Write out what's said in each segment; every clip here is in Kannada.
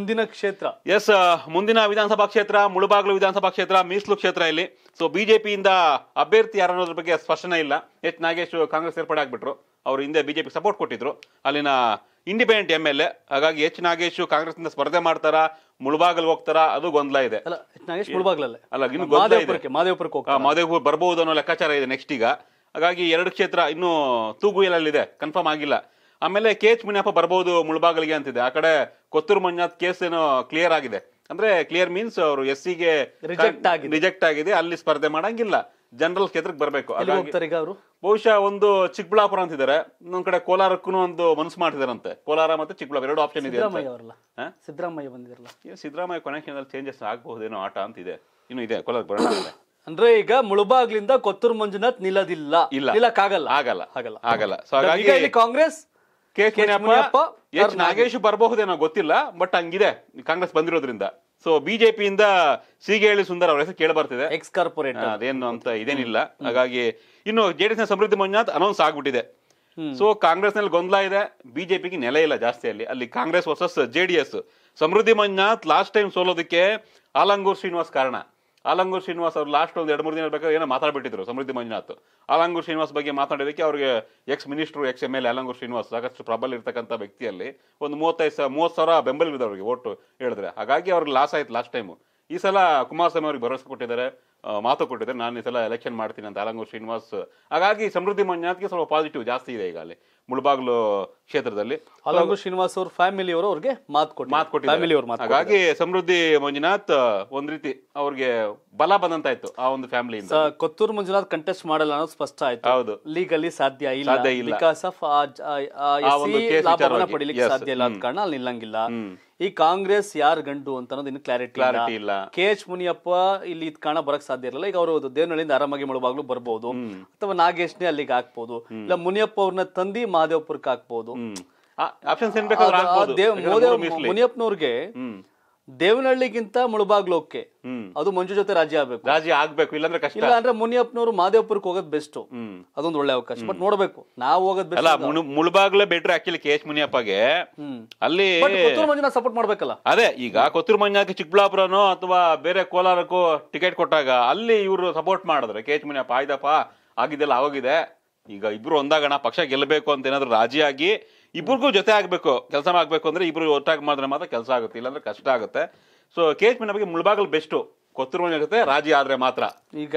ಮುಂದಿನ ಕ್ಷೇತ್ರ ಎಸ್ ಮುಂದಿನ ವಿಧಾನಸಭಾ ಕ್ಷೇತ್ರ ಮುಳುಬಾಗ್ಲು ವಿಧಾನಸಭಾ ಕ್ಷೇತ್ರ ಮೀಸಲು ಕ್ಷೇತ್ರ ಇಲ್ಲಿ ಸೊ ಬಿಜೆಪಿಯಿಂದ ಅಭ್ಯರ್ಥಿ ಯಾರು ಅನ್ನೋದ್ರ ಬಗ್ಗೆ ಸ್ಪಷ್ಟನೆ ಇಲ್ಲ ಎಚ್ ನಾಗೇಶ್ ಕಾಂಗ್ರೆಸ್ ಸೇರ್ಪಡೆ ಆಗ್ಬಿಟ್ರು ಅವರು ಹಿಂದೆ ಬಿಜೆಪಿ ಸಪೋರ್ಟ್ ಕೊಟ್ಟಿದ್ರು ಅಲ್ಲಿನ ಇಂಡಿಪೆಂಡೆಂಟ್ ಎಂ ಎಲ್ ಎ ಹಾಗಾಗಿ ಎಚ್ ನಾಗೇಶ್ ಕಾಂಗ್ರೆಸ್ ಇಂದ ಸ್ಪರ್ಧೆ ಮಾಡ್ತಾರ ಮುಳುಬಾಗಲ್ ಹೋಗ್ತಾರಾ ಅದು ಗೊಂದಲ ಇದೆ ಅಲ್ಲ ಇನ್ನು ಮಾದೇವಪುರ ಬರಬಹುದು ಅನ್ನೋ ಲೆಕ್ಕಾಚಾರ ಇದೆ ನೆಕ್ಸ್ಟ್ ಈಗ ಹಾಗಾಗಿ ಎರಡು ಕ್ಷೇತ್ರ ಇನ್ನು ತೂಗುಯಲಲ್ಲಿದೆ ಕನ್ಫರ್ಮ್ ಆಗಿಲ್ಲ ಆಮೇಲೆ ಕೆ ಎಚ್ ಮುನಿಯಪ್ಪ ಬರ್ಬೋದು ಮುಳಬಾಗಲಿಗೆ ಅಂತಿದೆ ಆ ಕಡೆ ಕೊತ್ತೂರು ಮಂಜುನಾಥ್ ಕೇಸ್ ಏನೋ ಕ್ಲಿಯರ್ ಆಗಿದೆ ಅಂದ್ರೆ ಕ್ಲಿಯರ್ ಮೀನ್ಸ್ ಅವರು ಎಸ್ ಸಿಗೆ ರಿಜೆಕ್ಟ್ ಆಗಿದೆ ಅಲ್ಲಿ ಸ್ಪರ್ಧೆ ಮಾಡಂಗಿಲ್ಲ ಜನರಲ್ ಕ್ಷೇತ್ರಕ್ಕೆ ಬರಬೇಕು ಅವರು ಬಹುಶಃ ಒಂದು ಚಿಕ್ಕಬಳ್ಳಾಪುರ ಅಂತಿದ್ದಾರೆ ಇನ್ನೊಂದ್ ಕಡೆ ಕೋಲಾರಕ್ಕೂ ಒಂದು ಮನಸ್ಸು ಮಾಡಿದಾರಂತೆ ಕೋಲಾರ ಮತ್ತೆ ಚಿಕ್ಕಬಳ್ಳಾಪುರ ಎರಡು ಆಪ್ಷನ್ ಇದೆ ಸಿದ್ದರಾಮಯ್ಯ ಬಂದಿರಲ್ಲ ಸಿದ್ದರಾಮಯ್ಯ ಕೊನೆಕ್ಷನ್ ಚೇಂಜಸ್ ಆಗಬಹುದೇನೋ ಆಟ ಅಂತಿದೆ ಇನ್ನು ಇದೆ ಕೋಲಾರ ಅಂದ್ರೆ ಈಗ ಮುಳುಬಾಗ್ಲಿಂದ ಕೊತ್ತೂರು ಮಂಜುನಾಥ್ ನಿಲ್ಲದಿಲ್ಲ ಇಲ್ಲ ಇಲ್ಲಕ್ಕಾಗಲ್ಲ ಆಗಲ್ಲ ಆಗಲ್ಲ ಆಗಲ್ಲ ಹಾಗಾಗಿ ಕಾಂಗ್ರೆಸ್ ಕೆ ಮುನಿಯಪ್ಪ ಎಚ್ ನಾಗೇಶ್ ಬರಬಹುದೇನೋ ಗೊತ್ತಿಲ್ಲ ಬಟ್ ಹಂಗಿದೆ ಕಾಂಗ್ರೆಸ್ ಬಂದಿರೋದ್ರಿಂದ ಸೊ ಬಿಜೆಪಿಯಿಂದ ಹೇಳಿ ಸುಂದರ್ ಅವರ ಹೆಸರು ಕೇಳಿ ಬರ್ತಿದೆ ಎಕ್ಸ್ ಕಾರ್ಪೊರೇಟ್ ಅದೇನು ಅಂತ ಇದೇನಿಲ್ಲ ಹಾಗಾಗಿ ಇನ್ನು ಜೆಡಿಎಸ್ ನ ಸಮೃದ್ಧಿ ಮಂಜುನಾಥ್ ಅನೌನ್ಸ್ ಆಗ್ಬಿಟ್ಟಿದೆ ಸೊ ಕಾಂಗ್ರೆಸ್ ನಲ್ಲಿ ಗೊಂದಲ ಇದೆ ಬಿಜೆಪಿಗೆ ನೆಲೆ ಇಲ್ಲ ಜಾಸ್ತಿ ಅಲ್ಲಿ ಅಲ್ಲಿ Congress versus JDS Samruddhi Manjunath last time ಸೋಲೋದಕ್ಕೆ ಆಲಂಗೂರ್ ಶ್ರೀನಿವಾಸ್ ಕಾರಣ ಆಲಂಗೂರ್ ಶ್ರೀನಿವಾಸ್ ಅವರು ಲಾಸ್ಟ್ ಒಂದು ಎರಡು ಮೂರು ದಿನ ಬೇಕಾದ್ರೆ ಏನೋ ಮಾತಾಡ್ಬಿಟ್ಟಿದ್ರು ಸಮೃದ್ಧಿ ಮಂಜುನಾಥ್ ಆಲಂಗೂರ್ ಶ್ರೀನಿವಾಸ್ ಬಗ್ಗೆ ಮಾತಾಡೋದಕ್ಕೆ ಅವರಿಗೆ ex minister ex M L Alangur Srinivas ಸಾಕಷ್ಟು ಪ್ರಬಲ ಇರ್ತಕ್ಕಂಥ ವ್ಯಕ್ತಿಯಲ್ಲಿ ಒಂದು ಮೂವತ್ತೈದು ಸಾವಿರ ಮೂವತ್ತು ಸಾವಿರ ಬೆಂಬಲವಿದೆ ಅವ್ರಿಗೆ ಓಟು ಹೇಳಿದ್ರೆ ಹಾಗಾಗಿ ಅವ್ರಿಗೆ ಲಾಸ್ ಆಯ್ತು ಲಾಸ್ಟ್ ಟೈಮು ಈ ಸಲ ಕುಮಾರಸ್ವಾಮಿ ಅವ್ರಿಗೆ ಭರವಸೆ ಕೊಟ್ಟಿದ್ದಾರೆ ಮಾತು ಕೊಟ್ಟಿದ್ದಾರೆ ನಾನು ಈ ಸಲ ಎಲೆಕ್ಷನ್ ಮಾಡ್ತೀನಿ ಅಂತ ಅಲಂಗೂರು ಶ್ರೀನಿವಾಸ್ ಹಾಗಾಗಿ ಸಮೃದ್ಧಿ ಮಂಜುನಾಥ್ಗೆ ಸ್ವಲ್ಪ ಪಾಸಿಟಿವ್ ಜಾಸ್ತಿ ಇದೆ ಈಗ ಅಲ್ಲಿ ಮುಳಬಾಗ್ಲು ಕ್ಷೇತ್ರದಲ್ಲಿ ಆಲಂಗೂರು ಶ್ರೀನಿವಾಸ್ ಅವ್ರ ಫ್ಯಾಮಿಲಿಯವರು ಅವ್ರಿಗೆ ಮಾತು ಕೊಟ್ಟು ಮಾತು ಕೊಟ್ಟು ಹಾಗಾಗಿ ಸಮೃದ್ಧಿ ಮಂಜುನಾಥ್ ಒಂದ್ ರೀತಿ ಅವ್ರಿಗೆ ಬಲ ಬಂದಂತಾಯ್ತು ಆ ಒಂದು ಫ್ಯಾಮಿಲಿ ಕೊತ್ತೂರು ಮಂಜುನಾಥ್ ಕಂಟೆಸ್ಟ್ ಮಾಡಲ್ಲ ಅನ್ನೋದು ಸ್ಪಷ್ಟ ಆಯ್ತು ಹೌದು ಲೀಗಲ್ಲಿ ಸಾಧ್ಯ ಇಲ್ಲ ಬಿಕಾಸ್ ಆಫ್ ಪಡೀಲಿಕ್ಕೆ ಸಾಧ್ಯ ಇಲ್ಲ ಕಾರಣ ಅಲ್ಲಿ ನಿಲ್ಲಂಗಿಲ್ಲ ಈ ಕಾಂಗ್ರೆಸ್ ಯಾರ್ ಗಂಡು ಅಂತ ಅನ್ನೋದು ಇನ್ನು ಕ್ಲಾರಿಟಿ ಇಲ್ಲ ಕೆ ಎಚ್ ಮುನಿಯಪ್ಪ ಇಲ್ಲಿ ಇದ್ ಕಾಣ ಬರಕ್ ಸಾಧ್ಯ ಇರಲ್ಲ ಈಗ ಅವರು ದೇವನಹಳ್ಳಿಯಿಂದ ಆರಾಮಾಗಿ ಮುಳುವಾಗ್ಲೂ ಬರ್ಬೋದು ಅಥವಾ ನಾಗೇಶ್ನೇ ಅಲ್ಲಿಗೆ ಹಾಕ್ಬಹುದು ಇಲ್ಲ ಮುನಿಯಪ್ಪ ಅವ್ರನ್ನ ತಂದಿ ಮಹಾದೇವಪುರಕ್ಕೆ ಹಾಕ್ಬೋದು ಮುನಿಯಪ್ಪನವ್ರಿಗೆ ದೇವನಹಳ್ಳಿಗಿಂತ ಮುಳಬಾಗ್ಲೋಕೆ ಅದು ಮಂಜು ಜೊತೆ ರಾಜಿ ಆಗ್ಬೇಕು ರಾಜಿ ಆಗ್ಬೇಕು ಇಲ್ಲಾಂದ್ರೆ ಕಷ್ಟ ಇಲ್ಲ ಅಂದ್ರೆ ಮುನಿಯಪ್ಪನವರು ಮಾದೇವಪುರಕ್ಕೆ ಹೋಗೋದ್ ಬೆಸ್ಟ್ ಅದೊಂದು ಒಳ್ಳೆ ಅವಕಾಶ ಬಟ್ ನೋಡ್ಬೇಕು ನಾವು ಹೋಗೋದ್ ಬೆಸ್ಟ್ ಮುಳಬಾಗ್ಲೇ ಆಕ್ಚುಲಿ ಕೆ ಎಚ್ ಮುನಿಯಪ್ಪಗೆ ಅಲ್ಲಿ ಕೊತ್ತೂರು ಮಂಜುನ ಸಪೋರ್ಟ್ ಮಾಡ್ಬೇಕಲ್ಲ ಅದೇ ಈಗ ಕೊತ್ತೂರು ಮಂಜಾಕಿ ಚಿಕ್ಕಬಳ್ಳಾಪುರನೋ ಅಥವಾ ಬೇರೆ ಕೋಲಾರಕ್ಕೂ ಟಿಕೆಟ್ ಕೊಟ್ಟಾಗ ಅಲ್ಲಿ ಇವರು ಸಪೋರ್ಟ್ ಮಾಡಿದ್ರೆ ಕೆ ಎಚ್ ಮುನಿಯಪ್ಪ ಆಯ್ತಪ್ಪ ಆಗಿದೆಲ್ಲ ಆಗೋಗಿದೆ ಈಗ ಇಬ್ರು ಒಂದಾಗಣ ಪಕ್ಷ ಗೆಲ್ಲಬೇಕು ಅಂತ ಏನಾದ್ರು ರಾಜಿಯಾಗಿ ಇಬ್ಬರಿಗೂ ಜೊತೆ ಆಗಬೇಕು ಕೆಲಸ ಮಾಡ್ಬೇಕು ಅಂದ್ರೆ ಇಬ್ರು ಒಟ್ಟಾಗಿ ಮಾಡಿದ್ರೆ ಮಾತ್ರ ಕೆಲಸ ಆಗುತ್ತೆ ಇಲ್ಲಾಂದ್ರೆ ಕಷ್ಟ ಆಗುತ್ತೆ ಸೊ ಕೆ ಎಚ್ ಪಿ ನಮಗೆ ಮುಳಬಾಗಲ್ ಬೆಸ್ಟು ಕೊತ್ತೂರು ಜೊತೆ ರಾಜಿ ಆದ್ರೆ ಮಾತ್ರ ಈಗ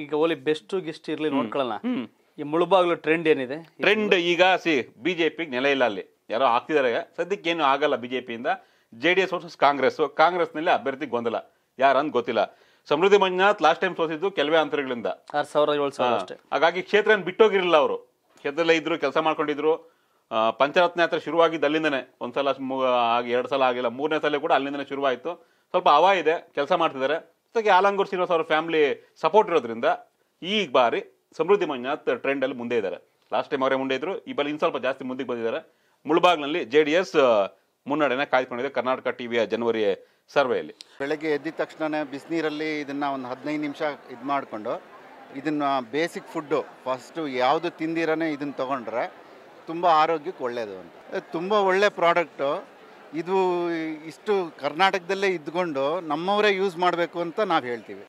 ಈಗ ಓಲಿ ಬೆಸ್ಟ್ ಗೆಸ್ಟ್ ಇರಲಿ ನೋಡ್ಕೊಳ್ಳೋಣ ಈ ಮುಳುಬಾಗ್ಲು ಟ್ರೆಂಡ್ ಏನಿದೆ ಟ್ರೆಂಡ್ ಈಗ ಸಿ ಬಿಜೆಪಿಗೆ ನೆಲೆ ಇಲ್ಲ ಅಲ್ಲಿ ಯಾರೋ ಹಾಕ್ತಿದಾರೆ ಸದ್ಯಕ್ಕೆ ಏನು ಆಗಲ್ಲ ಬಿಜೆಪಿಯಿಂದ J D S versus Congress ನಲ್ಲಿ ಅಭ್ಯರ್ಥಿ ಗೊಂದಲ ಯಾರಂತ ಗೊತ್ತಿಲ್ಲ ಸಮೃದ್ಧಿ ಮಂಜುನಾಥ್ ಲಾಸ್ಟ್ ಟೈಮ್ ಸೋತಿದ್ದು ಕೆಲವೇ ಅಂತರಗಳಿಂದ ಹಾಗಾಗಿ ಕ್ಷೇತ್ರ ಬಿಟ್ಟೋಗಿರಲಿಲ್ಲ ಅವರು ಕ್ಷೇತ್ರದಲ್ಲೇ ಇದ್ರು ಕೆಲಸ ಮಾಡ್ಕೊಂಡಿದ್ರು ಪಂಚರತ್ನ ಯಾತ್ರೆ ಶುರುವಾಗಿದ್ದು ಅಲ್ಲಿಂದನೇ ಒಂದು ಸಲ ಆಗಿ ಎರಡು ಸಲ ಆಗಿಲ್ಲ ಮೂರನೇ ಸಲ ಕೂಡ ಅಲ್ಲಿಂದನೇ ಶುರುವಾಯಿತು ಸ್ವಲ್ಪ ಹವಾ ಇದೆ ಕೆಲಸ ಮಾಡ್ತಿದ್ದಾರೆ ಜೊತೆಗೆ ಆಲಂಗೂರ್ ಶ್ರೀನಿವಾಸ್ ಅವ್ರ ಫ್ಯಾಮಿಲಿ ಸಪೋರ್ಟ್ ಇರೋದ್ರಿಂದ ಈ ಬಾರಿ ಸಮೃದ್ಧಿ ಮಂಜುನಾಥ್ ಟ್ರೆಂಡಲ್ಲಿ ಮುಂದೆ ಇದ್ದಾರೆ ಲಾಸ್ಟ್ ಟೈಮ್ ಅವರೇ ಮುಂದೆ ಇದ್ರು ಈ ಬಾರಿ ಇನ್ನು ಸ್ವಲ್ಪ ಜಾಸ್ತಿ ಮುಂದಕ್ಕೆ ಬಂದಿದ್ದಾರೆ ಮುಳಬಾಗ್ನಲ್ಲಿ ಜೆ ಡಿ ಎಸ್ ಮುನ್ನಡೆನ ಕಾಯ್ದುಕೊಂಡಿದೆ ಕರ್ನಾಟಕ ಟಿವಿಯ ಜನವರಿ ಸರ್ವೆಯಲ್ಲಿ ಬೆಳಗ್ಗೆ ಎದ್ದಿದ ತಕ್ಷಣನೇ ಬಿಸಿನೀರಲ್ಲಿ ಇದನ್ನು ಒಂದು ಹದಿನೈದು ನಿಮಿಷ ಇದು ಮಾಡಿಕೊಂಡು ಇದನ್ನು ಬೇಸಿಕ್ ಫುಡ್ಡು ಫಸ್ಟು ಯಾವುದು ತಿಂದಿರೋನೇ ಇದನ್ನು ತೊಗೊಂಡ್ರೆ ತುಂಬ ಆರೋಗ್ಯಕ್ಕೆ ಒಳ್ಳೆಯದು ಅಂತ ತುಂಬ ಒಳ್ಳೆ ಪ್ರಾಡಕ್ಟು ಇದು ಇಷ್ಟು ಕರ್ನಾಟಕದಲ್ಲೇ ಇದ್ಕೊಂಡು ನಮ್ಮವರೇ ಯೂಸ್ ಮಾಡಬೇಕು ಅಂತ ನಾವು ಹೇಳ್ತೀವಿ